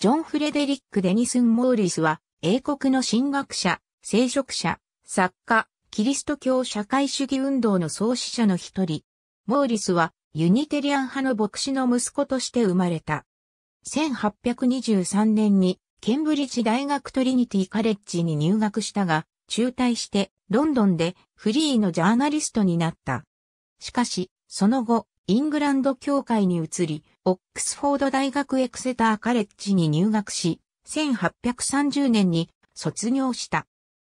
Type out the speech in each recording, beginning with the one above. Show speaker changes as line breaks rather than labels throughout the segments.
ジョン・フレデリック・デニスン・モーリスは、英国の神学者、聖職者、作家、キリスト教社会主義運動の創始者の一人。モーリスは、ユニテリアン派の牧師の息子として生まれた。1823年に、ケンブリッジ大学トリニティカレッジに入学したが、中退して、ロンドンでフリーのジャーナリストになった。しかし、その後、イングランド教会に移り、オックスフォード大学エクセターカレッジに入学し、1830年に卒業した。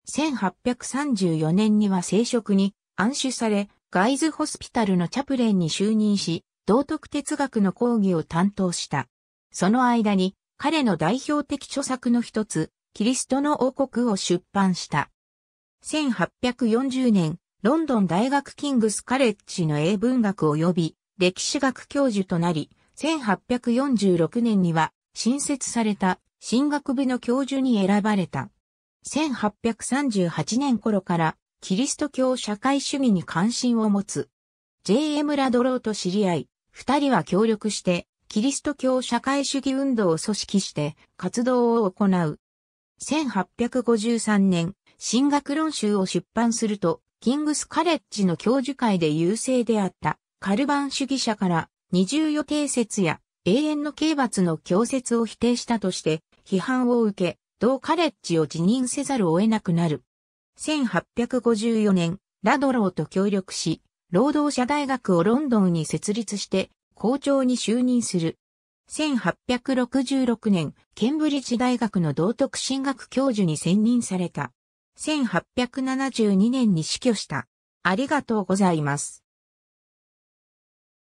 1834年には聖職に暗守され、ガイズホスピタルのチャプレンに就任し、道徳哲学の講義を担当した。その間に、彼の代表的著作の一つ、キリストの王国を出版した。1840年、ロンドン大学キングスカレッジの英文学及び歴史学教授となり、1846年には新設された進学部の教授に選ばれた。1838年頃からキリスト教社会主義に関心を持つ。J.M. ラドローと知り合い、二人は協力してキリスト教社会主義運動を組織して活動を行う。1853年、進学論集を出版すると、キングスカレッジの教授会で優勢であったカルバン主義者から二重予定説や永遠の刑罰の強説を否定したとして批判を受け、同カレッジを辞任せざるを得なくなる。1854年、ラドローと協力し、労働者大学をロンドンに設立して校長に就任する。1866年、ケンブリッジ大学の道徳進学教授に選任された。1872年に死去した。ありがとうございます。